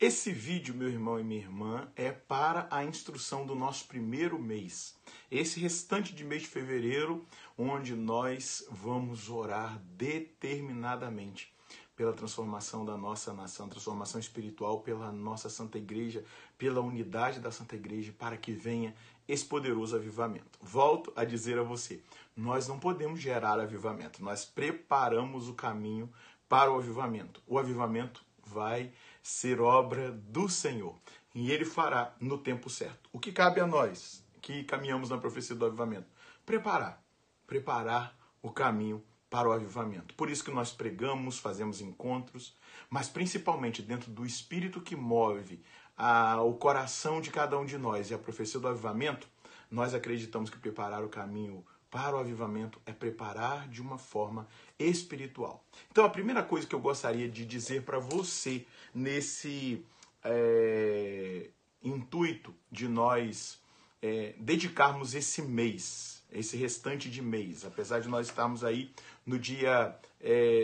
Esse vídeo, meu irmão e minha irmã, é para a instrução do nosso primeiro mês. Esse restante de mês de fevereiro, onde nós vamos orar determinadamente pela transformação da nossa nação, transformação espiritual pela nossa Santa Igreja, pela unidade da Santa Igreja, para que venha esse poderoso avivamento. Volto a dizer a você: nós não podemos gerar avivamento, nós preparamos o caminho para o avivamento. O avivamento vai ser obra do Senhor. E ele fará no tempo certo. O que cabe a nós que caminhamos na profecia do avivamento? Preparar. Preparar o caminho para o avivamento. Por isso que nós pregamos, fazemos encontros, mas principalmente dentro do espírito que move a, o coração de cada um de nós e a profecia do avivamento, nós acreditamos que preparar o caminho para o avivamento é preparar de uma forma espiritual. Então, a primeira coisa que eu gostaria de dizer para você nesse é, intuito de nós é, dedicarmos esse mês, esse restante de mês, apesar de nós estarmos aí no dia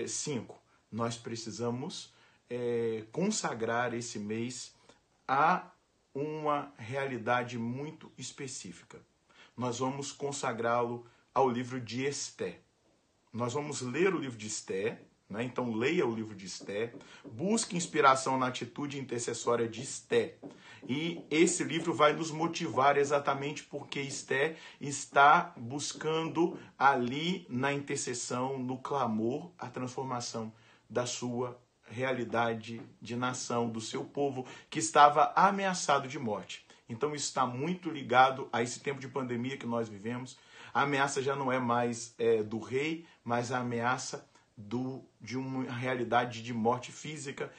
5, é, nós precisamos é, consagrar esse mês a uma realidade muito específica. Nós vamos consagrá-lo ao livro de Esté. Nós vamos ler o livro de Esté, né? então leia o livro de Esté, busque inspiração na atitude intercessória de Esté. E esse livro vai nos motivar exatamente porque Esté está buscando ali na intercessão, no clamor, a transformação da sua realidade de nação, do seu povo que estava ameaçado de morte. Então está muito ligado a esse tempo de pandemia que nós vivemos a ameaça já não é mais é, do rei, mas a ameaça do, de uma realidade de morte física.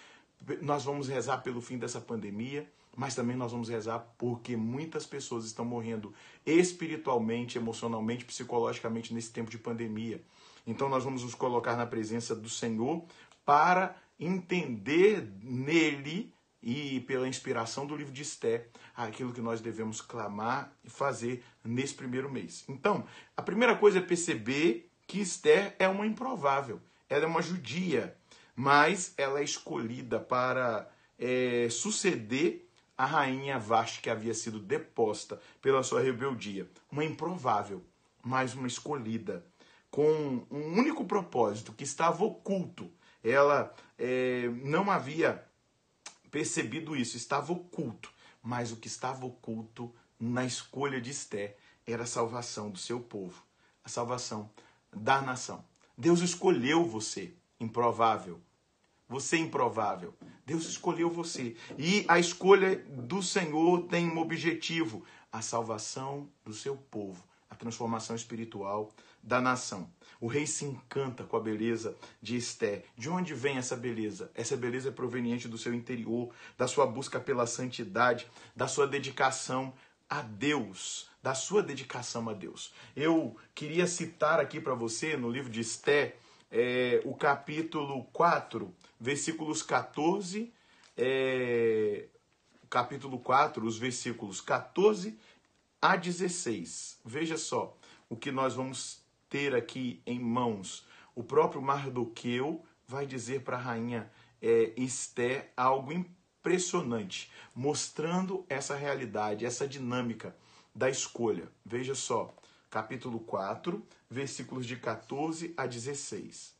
Nós vamos rezar pelo fim dessa pandemia, mas também nós vamos rezar porque muitas pessoas estão morrendo espiritualmente, emocionalmente, psicologicamente nesse tempo de pandemia. Então nós vamos nos colocar na presença do Senhor para entender nele e pela inspiração do livro de Esté, aquilo que nós devemos clamar e fazer nesse primeiro mês. Então, a primeira coisa é perceber que Esther é uma improvável. Ela é uma judia, mas ela é escolhida para é, suceder a rainha Vashti, que havia sido deposta pela sua rebeldia. Uma improvável, mas uma escolhida, com um único propósito que estava oculto. Ela é, não havia percebido isso, estava oculto. Mas o que estava oculto na escolha de Esté era a salvação do seu povo, a salvação da nação. Deus escolheu você, improvável. Você é improvável. Deus escolheu você. E a escolha do Senhor tem um objetivo: a salvação do seu povo, a transformação espiritual da nação. O rei se encanta com a beleza de Esté. De onde vem essa beleza? Essa beleza é proveniente do seu interior, da sua busca pela santidade, da sua dedicação a Deus, da sua dedicação a Deus. Eu queria citar aqui para você, no livro de Esté, é, o capítulo 4, versículos 14, é, capítulo 4, os versículos 14 a 16. Veja só o que nós vamos ter aqui em mãos. O próprio Mardoqueu vai dizer para a rainha é, algo impressionante, mostrando essa realidade, essa dinâmica da escolha. Veja só, capítulo 4, versículos de 14 a 16.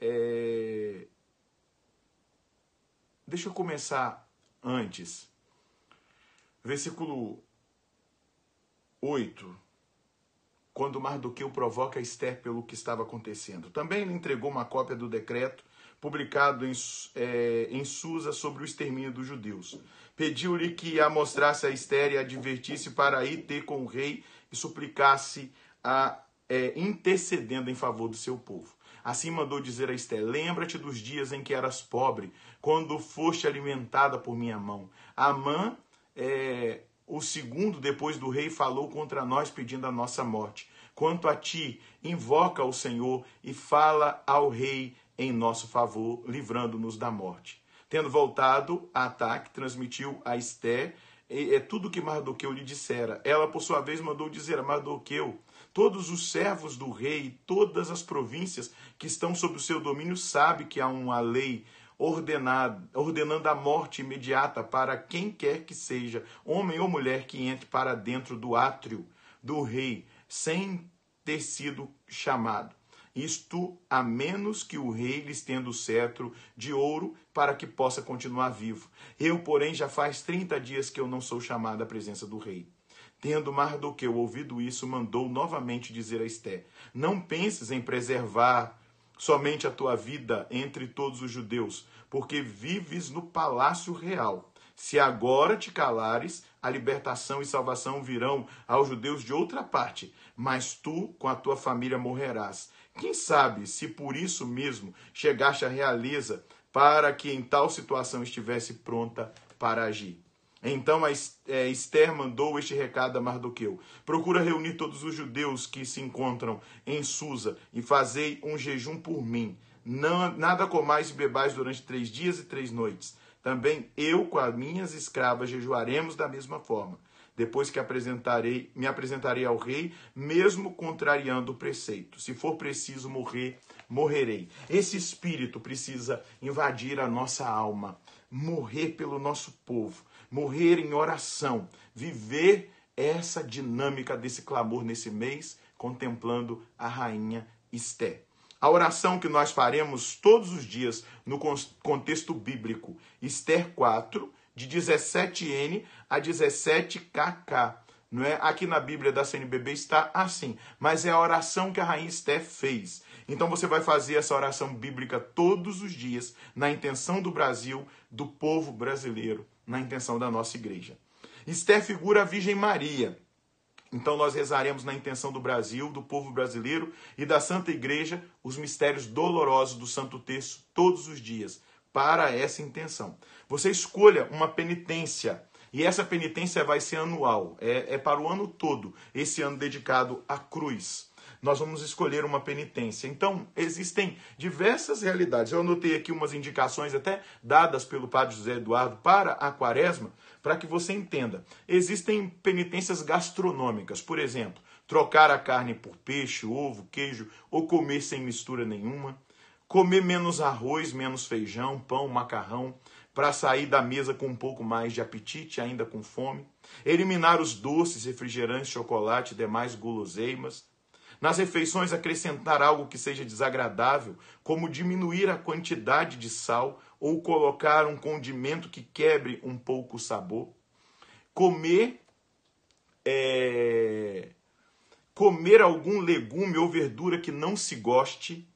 É... Deixa eu começar antes. Versículo 8 quando Mardoqueu provoca Esther pelo que estava acontecendo. Também lhe entregou uma cópia do decreto publicado em, é, em Susa sobre o extermínio dos judeus. Pediu-lhe que a mostrasse a Esther e a advertisse para ir ter com o rei e suplicasse a é, intercedendo em favor do seu povo. Assim mandou dizer a Esther: Lembra-te dos dias em que eras pobre, quando foste alimentada por minha mão. Amã é, o segundo, depois do rei, falou contra nós pedindo a nossa morte. Quanto a ti, invoca o Senhor e fala ao rei em nosso favor, livrando-nos da morte. Tendo voltado a ataque, transmitiu a Esté é tudo que Mardoqueu lhe dissera. Ela, por sua vez, mandou dizer a Mardoqueu: Todos os servos do rei, todas as províncias que estão sob o seu domínio, sabe que há uma lei ordenado, ordenando a morte imediata para quem quer que seja, homem ou mulher que entre para dentro do átrio do rei sem ter sido chamado. Isto a menos que o rei lhe estenda o cetro de ouro para que possa continuar vivo. Eu, porém, já faz 30 dias que eu não sou chamado à presença do rei. Tendo Mardoqueu ouvido isso, mandou novamente dizer a Esté: Não penses em preservar somente a tua vida entre todos os judeus, porque vives no palácio real. Se agora te calares, a libertação e salvação virão aos judeus de outra parte, mas tu com a tua família morrerás. Quem sabe se por isso mesmo chegaste à realeza, para que em tal situação estivesse pronta para agir. Então é, Esther mandou este recado a Mardoqueu: Procura reunir todos os judeus que se encontram em Susa e fazei um jejum por mim. Não, nada comais e bebais durante três dias e três noites. Também eu com as minhas escravas jejuaremos da mesma forma. Depois que apresentarei, me apresentarei ao rei, mesmo contrariando o preceito. Se for preciso morrer, morrerei. Esse espírito precisa invadir a nossa alma, morrer pelo nosso povo, morrer em oração, viver essa dinâmica desse clamor nesse mês, contemplando a rainha Esté. A oração que nós faremos todos os dias no contexto bíblico, Esther 4, de 17N a 17KK. Não é? Aqui na Bíblia da CNBB está assim, mas é a oração que a rainha Esther fez. Então você vai fazer essa oração bíblica todos os dias, na intenção do Brasil, do povo brasileiro na intenção da nossa igreja. Esther figura a Virgem Maria. Então nós rezaremos na intenção do Brasil, do povo brasileiro e da Santa Igreja os mistérios dolorosos do Santo Terço todos os dias, para essa intenção. Você escolha uma penitência. E essa penitência vai ser anual, é, é para o ano todo, esse ano dedicado à cruz nós vamos escolher uma penitência. Então, existem diversas realidades. Eu anotei aqui umas indicações até dadas pelo padre José Eduardo para a quaresma, para que você entenda. Existem penitências gastronômicas, por exemplo, trocar a carne por peixe, ovo, queijo, ou comer sem mistura nenhuma, comer menos arroz, menos feijão, pão, macarrão, para sair da mesa com um pouco mais de apetite, ainda com fome, eliminar os doces, refrigerantes, chocolate e demais guloseimas, nas refeições, acrescentar algo que seja desagradável, como diminuir a quantidade de sal ou colocar um condimento que quebre um pouco o sabor. Comer. É, comer algum legume ou verdura que não se goste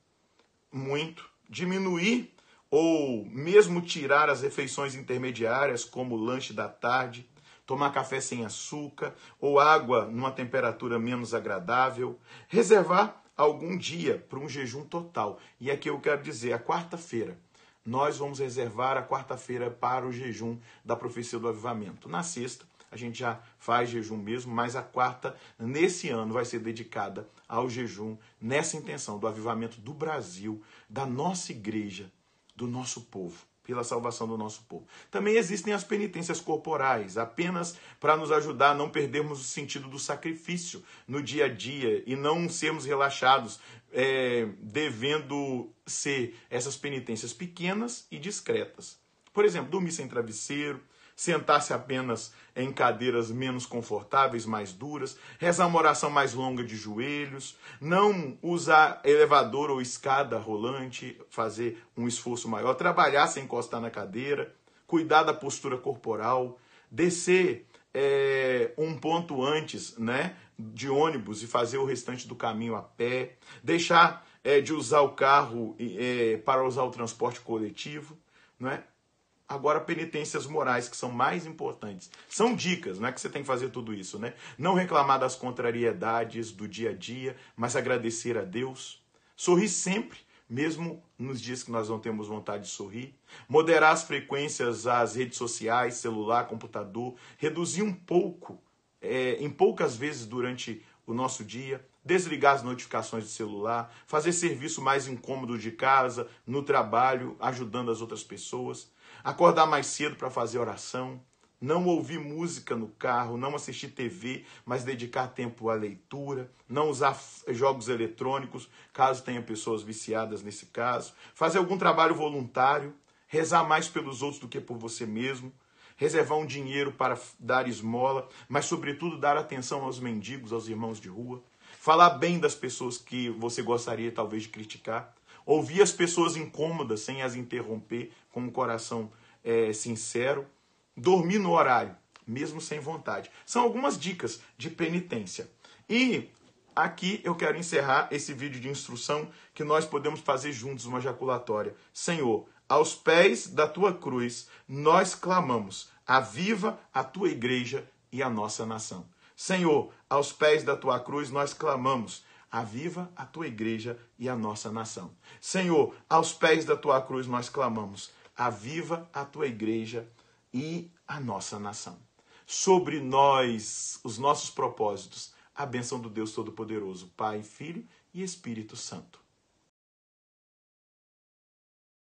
muito. Diminuir ou mesmo tirar as refeições intermediárias, como o lanche da tarde tomar café sem açúcar ou água numa temperatura menos agradável, reservar algum dia para um jejum total. E aqui eu quero dizer, a quarta-feira, nós vamos reservar a quarta-feira para o jejum da profecia do avivamento. Na sexta, a gente já faz jejum mesmo, mas a quarta, nesse ano, vai ser dedicada ao jejum, nessa intenção do avivamento do Brasil, da nossa igreja, do nosso povo pela salvação do nosso povo. Também existem as penitências corporais, apenas para nos ajudar a não perdermos o sentido do sacrifício no dia a dia e não sermos relaxados, é, devendo ser essas penitências pequenas e discretas. Por exemplo, dormir sem travesseiro, sentar-se apenas em cadeiras menos confortáveis, mais duras, rezar uma oração mais longa de joelhos, não usar elevador ou escada rolante, fazer um esforço maior, trabalhar sem encostar na cadeira, cuidar da postura corporal, descer é, um ponto antes né, de ônibus e fazer o restante do caminho a pé, deixar é, de usar o carro é, para usar o transporte coletivo. Não é? Agora, penitências morais, que são mais importantes. São dicas, não é que você tem que fazer tudo isso, né? Não reclamar das contrariedades do dia a dia, mas agradecer a Deus. Sorrir sempre, mesmo nos dias que nós não temos vontade de sorrir. Moderar as frequências às redes sociais, celular, computador. Reduzir um pouco, é, em poucas vezes durante o nosso dia desligar as notificações de celular, fazer serviço mais incômodo de casa, no trabalho, ajudando as outras pessoas, acordar mais cedo para fazer oração, não ouvir música no carro, não assistir TV, mas dedicar tempo à leitura, não usar jogos eletrônicos, caso tenha pessoas viciadas nesse caso, fazer algum trabalho voluntário, rezar mais pelos outros do que por você mesmo, reservar um dinheiro para dar esmola, mas sobretudo dar atenção aos mendigos, aos irmãos de rua, falar bem das pessoas que você gostaria talvez de criticar, ouvir as pessoas incômodas sem as interromper com o coração é, sincero, dormir no horário, mesmo sem vontade. São algumas dicas de penitência. E aqui eu quero encerrar esse vídeo de instrução que nós podemos fazer juntos uma ejaculatória Senhor, aos pés da tua cruz nós clamamos: aviva a tua igreja e a nossa nação. Senhor, aos pés da tua cruz nós clamamos: aviva a tua igreja e a nossa nação. Senhor, aos pés da tua cruz nós clamamos: aviva a tua igreja e a nossa nação. Sobre nós, os nossos propósitos, a bênção do Deus Todo-Poderoso, Pai, Filho e Espírito Santo.